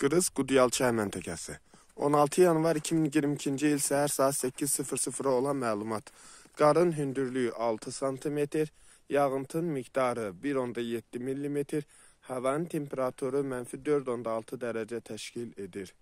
Qırız Qudyalçı məntəqəsi. 16 yanvar 2022-ci il səhər saat 8:00-a olan məlumat. Qarın hündürlüyü 6 sm, yağıntının miqdarı 1.7 mm, havanın temperaturu -4.6 dərəcə təşkil edir.